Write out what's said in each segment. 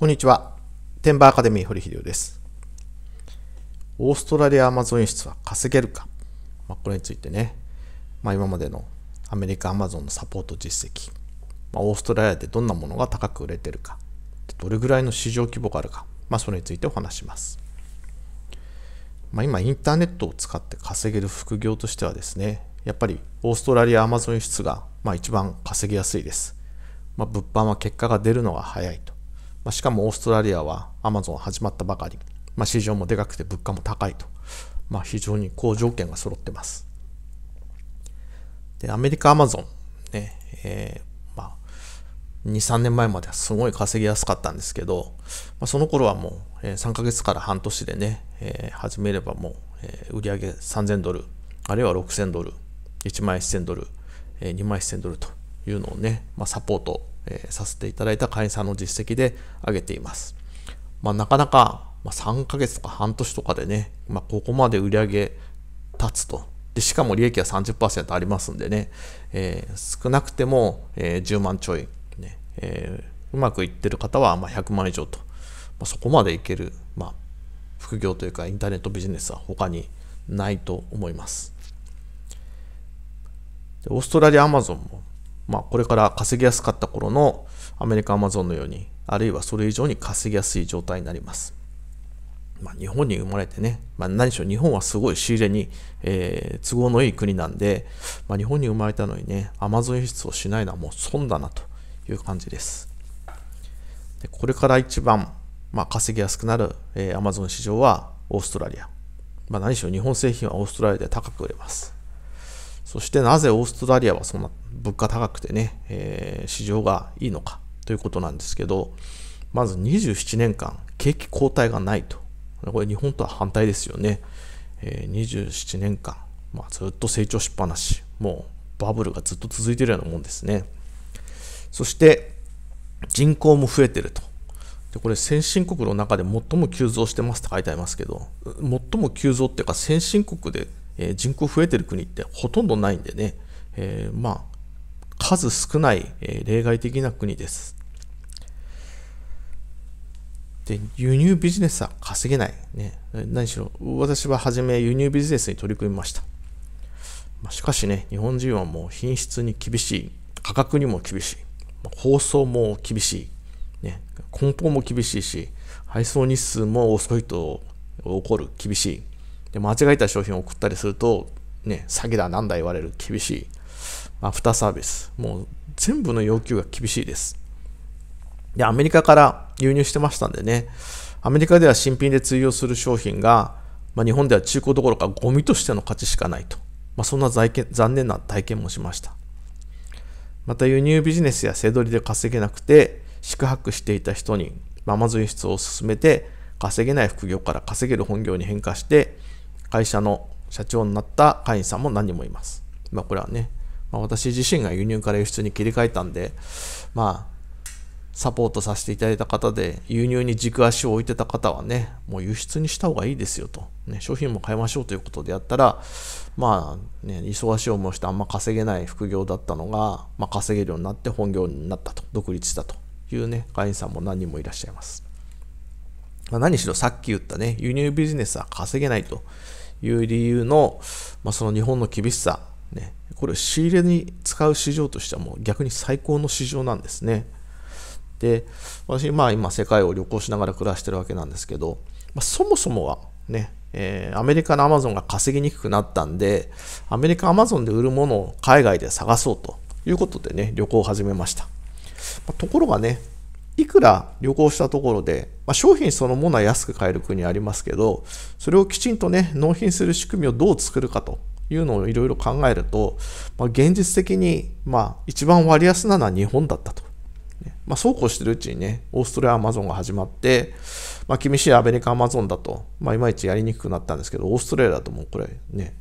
こんにちは。テンバーアカデミー堀秀夫です。オーストラリアアマゾン輸出は稼げるか、まあ、これについてね、まあ、今までのアメリカアマゾンのサポート実績、まあ、オーストラリアでどんなものが高く売れてるか、どれぐらいの市場規模があるか、まあ、それについてお話します。まあ、今、インターネットを使って稼げる副業としてはですね、やっぱりオーストラリアアマゾン輸出がまあ一番稼ぎやすいです。まあ、物販は結果が出るのが早いと。まあ、しかもオーストラリアはアマゾン始まったばかり、まあ、市場もでかくて物価も高いと、まあ、非常に好条件が揃ってます。で、アメリカアマゾン、ね、えー、まあ、2、3年前まではすごい稼ぎやすかったんですけど、まあ、その頃はもう、えー、3ヶ月から半年でね、えー、始めればもう、えー、売上3000ドル、あるいは6000ドル、1万1000ドル、えー、2万1000ドルというのをね、まあ、サポートえー、させていただいた会員さんの実績で挙げています。まあ、なかなか、まあ、3ヶ月とか半年とかでね、まあ、ここまで売り上げ立つと。でしかも利益は30%ありますんでね、えー、少なくても、え10万ちょい、ねえうまくいってる方は、ま100万以上と、まそこまでいける、まあ、副業というかインターネットビジネスは他にないと思います。オーストラリアアマゾンもまあ、これから稼ぎやすかった頃のアメリカ・アマゾンのように、あるいはそれ以上に稼ぎやすい状態になります。まあ、日本に生まれてね、まあ、何しろ日本はすごい仕入れに、えー、都合のいい国なんで、まあ、日本に生まれたのにね、アマゾン輸出をしないのはもう損だなという感じです。でこれから一番、まあ、稼ぎやすくなる、えー、アマゾン市場はオーストラリア。まあ、何しろ日本製品はオーストラリアで高く売れます。そしてなぜオーストラリアはそんな物価高くてね、えー、市場がいいのかということなんですけど、まず27年間景気後退がないと。これ日本とは反対ですよね。えー、27年間、まあ、ずっと成長しっぱなし。もうバブルがずっと続いてるようなもんですね。そして人口も増えてると。でこれ先進国の中で最も急増してますって書いてありますけど、最も急増っていうか先進国でえー、人口増えてる国ってほとんどないんでね、えー、まあ、数少ない、えー、例外的な国です。で、輸入ビジネスは稼げない。ね、何しろ、私は初め輸入ビジネスに取り組みました。まあ、しかしね、日本人はもう品質に厳しい、価格にも厳しい、包装も厳しい、ね、梱包も厳しいし、配送日数も遅いと起こる厳しい。で、間違えた商品を送ったりすると、ね、詐欺だ、なんだ言われる、厳しい。アフターサービス。もう全部の要求が厳しいです。で、アメリカから輸入してましたんでね、アメリカでは新品で通用する商品が、まあ、日本では中古どころかゴミとしての価値しかないと。まあ、そんな残念な体験もしました。また輸入ビジネスや背取りで稼げなくて、宿泊していた人に、ママまず輸出を進めて、稼げない副業から稼げる本業に変化して、会社の社長になった会員さんも何人もいます。まあ、これはね、まあ、私自身が輸入から輸出に切り替えたんで、まあ、サポートさせていただいた方で、輸入に軸足を置いてた方はね、もう輸出にした方がいいですよと、ね、商品も買いましょうということでやったら、まあ、ね、忙しい思いしてあんま稼げない副業だったのが、まあ、稼げるようになって本業になったと、独立したというね、会員さんも何人もいらっしゃいます。まあ、何しろさっき言ったね、輸入ビジネスは稼げないという理由の、まあ、その日本の厳しさ、ね、これを仕入れに使う市場としてはもう逆に最高の市場なんですね。で、私、まあ今世界を旅行しながら暮らしてるわけなんですけど、まあ、そもそもがね、えー、アメリカのアマゾンが稼ぎにくくなったんで、アメリカアマゾンで売るものを海外で探そうということでね、旅行を始めました。まあ、ところがね、いくら旅行したところで、まあ、商品そのものは安く買える国ありますけど、それをきちんとね、納品する仕組みをどう作るかというのをいろいろ考えると、まあ、現実的に、まあ、一番割安なのは日本だったと。まあ、そうこうしてるうちにね、オーストラリアアマゾンが始まって、まあ、厳しいアメリカアマゾンだと、まあ、いまいちやりにくくなったんですけど、オーストラリアだともうこれね、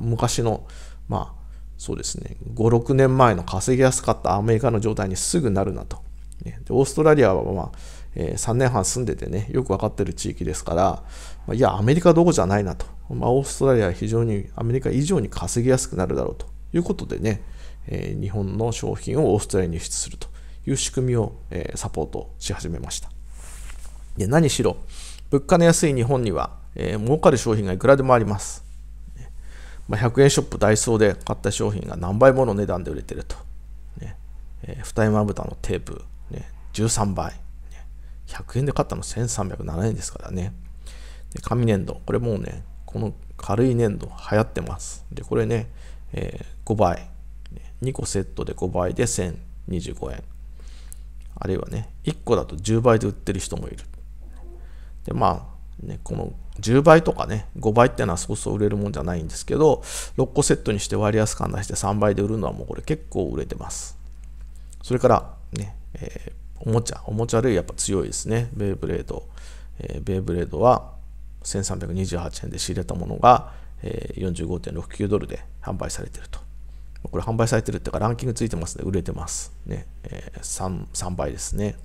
昔の、まあ、そうですね、5、6年前の稼ぎやすかったアメリカの状態にすぐなるなと。ね、オーストラリアは、まあえー、3年半住んでてね、よく分かってる地域ですから、まあ、いや、アメリカどこじゃないなと、まあ、オーストラリアは非常にアメリカ以上に稼ぎやすくなるだろうということでね、えー、日本の商品をオーストラリアに輸出するという仕組みを、えー、サポートし始めました。で何しろ、物価の安い日本には、えー、儲かる商品がいくらでもあります。まあ、100円ショップダイソーで買った商品が何倍もの値段で売れてると。ねえー、二重まぶたのテープ13倍。100円で買ったの1307円ですからね。で紙粘土、これもうね、この軽い粘土流行ってます。で、これね、えー、5倍。2個セットで5倍で1025円。あるいはね、1個だと10倍で売ってる人もいる。で、まあ、ね、この10倍とかね、5倍っていうのはそうそう売れるもんじゃないんですけど、6個セットにして割安感出して3倍で売るのはもうこれ結構売れてます。それから、ね、えーおもちゃ、おもちゃ類やっぱ強いですね。ベイブレード。えー、ベイブレードは1328円で仕入れたものが、えー、45.69ドルで販売されていると。これ販売されてるっていうかランキングついてますね。売れてます。ね。えー、3、3倍ですね。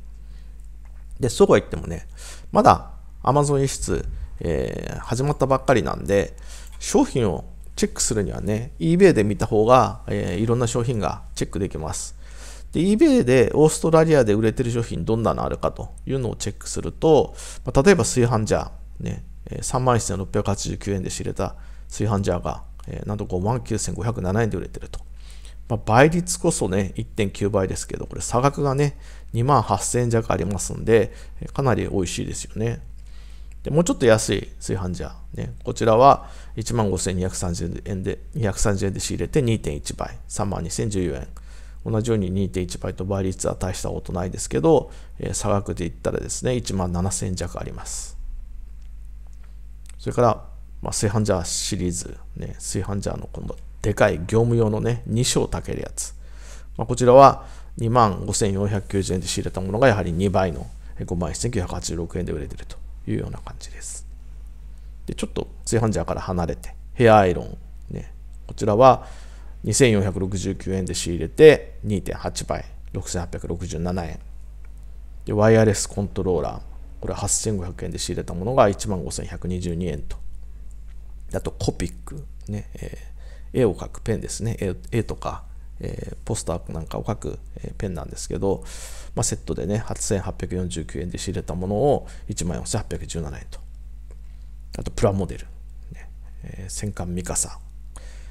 で、そうは言ってもね、まだ Amazon 輸出、えー、始まったばっかりなんで、商品をチェックするにはね、eBay で見た方が、えー、いろんな商品がチェックできます。で、eBay でオーストラリアで売れてる商品どんなのあるかというのをチェックすると、まあ、例えば炊飯ジャー、ね、31,689円で仕入れた炊飯ジャーが、えー、なんと59,507円で売れてると。まあ、倍率こそね、1.9倍ですけど、これ差額がね、28,000円弱ありますんで、かなり美味しいですよね。でもうちょっと安い炊飯ジャー、ね、こちらは15,230円で230円で仕入れて2.1倍、32,014円。同じように2.1倍と倍率は大したことないですけど、えー、差額で言ったらですね、1万7000弱あります。それから、まあ、炊飯ジャーシリーズ、ね、炊飯ジャーの今度、でかい業務用のね、2升炊けるやつ。まあ、こちらは2万5490円で仕入れたものがやはり2倍の5万1986円で売れてるというような感じです。で、ちょっと炊飯ジャーから離れて、ヘアアイロン、ね、こちらは2469円で仕入れて2.8倍6867円でワイヤレスコントローラーこれ8500円で仕入れたものが1万5122円とあとコピック、ねえー、絵を描くペンですね絵絵とか、えー、ポスターなんかを描く、えー、ペンなんですけど、まあ、セットでね8849円で仕入れたものを1万4817円とあとプラモデル、ねえー、戦艦ミカサ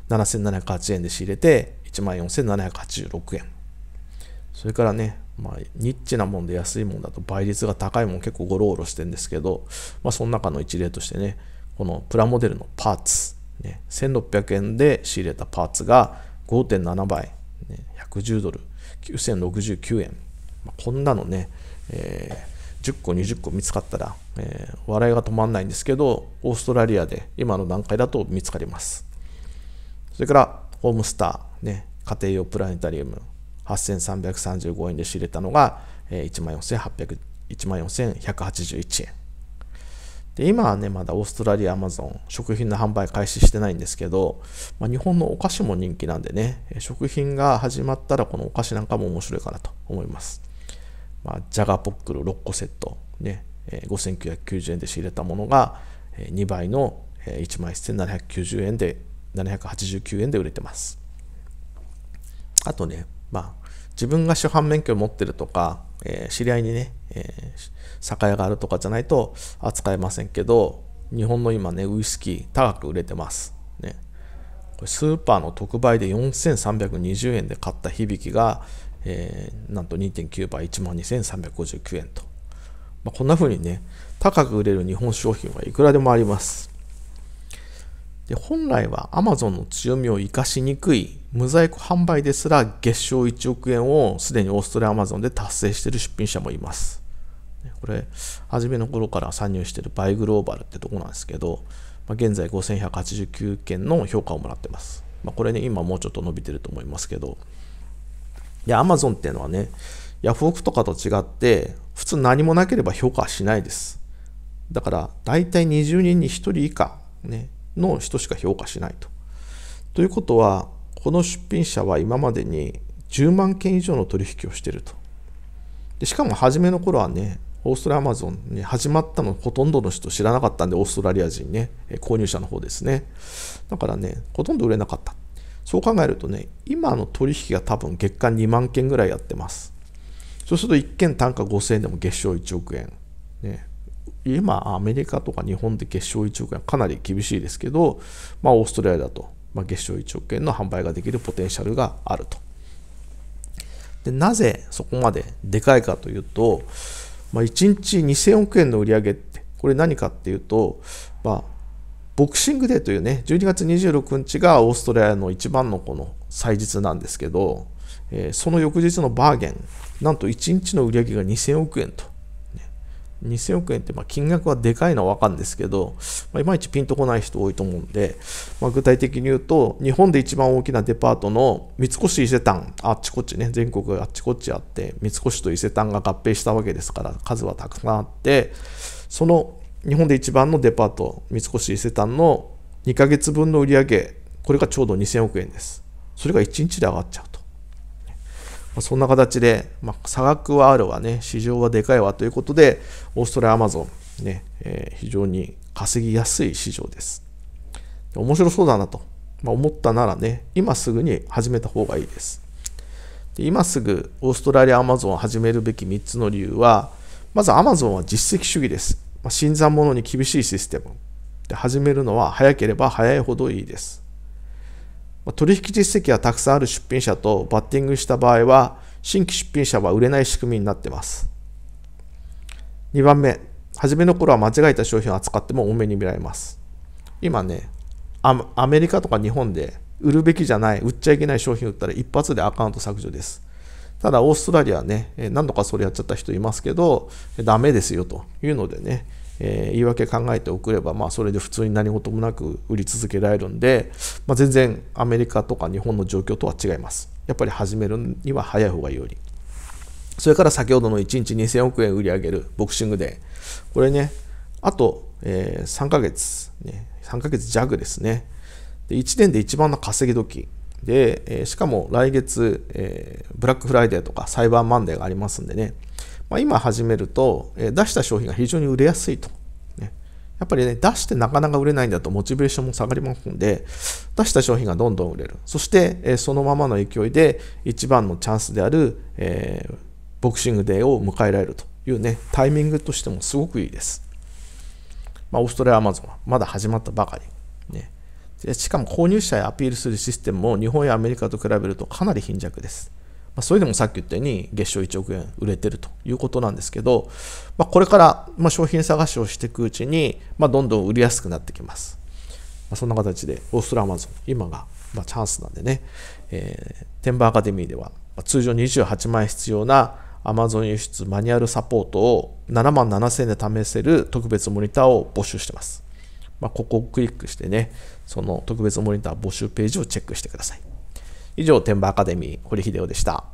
7708円で仕入れて、14,786円。それからね、まあ、ニッチなもんで安いもんだと倍率が高いもん結構ゴロゴロしてるんですけど、まあ、その中の一例としてね、このプラモデルのパーツ、ね、1600円で仕入れたパーツが5.7倍、ね、110ドル、9069円。まあ、こんなのね、えー、10個、20個見つかったら、えー、笑いが止まんないんですけど、オーストラリアで今の段階だと見つかります。それからホームスター、ね、家庭用プラネタリウム8335円で仕入れたのが、えー、14,181円で今はねまだオーストラリアアマゾン食品の販売開始してないんですけど、まあ、日本のお菓子も人気なんでね食品が始まったらこのお菓子なんかも面白いかなと思います、まあ、ジャガポックル6個セットね、えー、5990円で仕入れたものが2倍の1万1790円で789円で売れてます。あとね、まあ、自分が主犯免許を持ってるとか、えー、知り合いにね、えー、酒屋があるとかじゃないと扱えませんけど、日本の今ね、ウイスキー高く売れてます。ね、これスーパーの特売で4320円で買った響が、えー、なんと2.9倍、12,359円と。まあ、こんな風にね、高く売れる日本商品はいくらでもあります。で本来は Amazon の強みを生かしにくい無在庫販売ですら月賞1億円をすでにオーストラリア Amazon で達成している出品者もいます。これ、初めの頃から参入しているバイグローバルってとこなんですけど、まあ、現在5189件の評価をもらってます。まあ、これね、今もうちょっと伸びてると思いますけど。で、Amazon っていうのはね、ヤフオクとかと違って、普通何もなければ評価しないです。だから、大体20人に1人以下、ね、の人しか評価しないと。ということはこの出品者は今までに10万件以上の取引をしてると。でしかも初めの頃はねオーストラリアマゾンに始まったのほとんどの人知らなかったんでオーストラリア人ね購入者の方ですねだからねほとんど売れなかったそう考えるとね今の取引が多分月間2万件ぐらいやってますそうすると1件単価5000円でも月賞1億円ね今、アメリカとか日本で月賞1億円かなり厳しいですけど、まあ、オーストラリアだと、まあ、月賞1億円の販売ができるポテンシャルがあると。でなぜそこまででかいかというと、まあ、1日2000億円の売り上げって、これ何かっていうと、まあ、ボクシングデーというね、12月26日がオーストラリアの一番のこの祭日なんですけど、えー、その翌日のバーゲン、なんと1日の売り上げが2000億円と。2000億円って、まあ、金額はでかいのは分かるんですけど、まあ、いまいちピンとこない人多いと思うんで、まあ、具体的に言うと日本で一番大きなデパートの三越伊勢丹あっちこっちね全国あっちこっちあって三越と伊勢丹が合併したわけですから数はたくさんあってその日本で一番のデパート三越伊勢丹の2ヶ月分の売り上げこれがちょうど2000億円ですそれが1日で上がっちゃうまあ、そんな形で、まあ、差額はあるわね、市場はでかいわということで、オーストラリアアマゾン、ね、えー、非常に稼ぎやすい市場です。面白そうだなと、まあ、思ったならね、今すぐに始めた方がいいです。で今すぐオーストラリアアマゾンを始めるべき3つの理由は、まずアマゾンは実績主義です。まあ、新参者に厳しいシステム。で始めるのは早ければ早いほどいいです。取引実績がたくさんある出品者とバッティングした場合は、新規出品者は売れない仕組みになってます。2番目、初めの頃は間違えた商品を扱っても多めに見られます。今ね、アメリカとか日本で売るべきじゃない、売っちゃいけない商品売ったら一発でアカウント削除です。ただ、オーストラリアはね、何度かそれやっちゃった人いますけど、ダメですよというのでね、えー、言い訳考えておくれば、まあ、それで普通に何事もなく売り続けられるんで、まあ、全然アメリカとか日本の状況とは違います。やっぱり始めるには早い方がいいよそれから先ほどの1日2000億円売り上げるボクシングデー。これね、あと、えー、3ヶ月、ね、3ヶ月弱ですね。で1年で一番の稼ぎ時。で、えー、しかも来月、えー、ブラックフライデーとかサイバーマンデーがありますんでね、まあ、今始めると、え出した商品が非常に売れやすいと。ね、やっぱりね、出してなかなか売れないんだとモチベーションも下がりますので、出した商品がどんどん売れる。そして、えそのままの勢いで一番のチャンスである、えー、ボクシングデーを迎えられるというね、タイミングとしてもすごくいいです。まあ、オーストラリアアマゾンはまだ始まったばかり。ね、しかも購入者へアピールするシステムも日本やアメリカと比べるとかなり貧弱です。まそれでもさっき言ったように月賞1億円売れてるということなんですけど、まあ、これから、ま商品探しをしていくうちに、まどんどん売りやすくなってきます。まそんな形でオーストラアマゾン、今が、まチャンスなんでね、えー、テンバーアカデミーでは、ま通常28万円必要なアマゾン輸出マニュアルサポートを7万7000円で試せる特別モニターを募集してます。まあ、ここをクリックしてね、その特別モニター募集ページをチェックしてください。以上、天馬アカデミー、堀秀夫でした。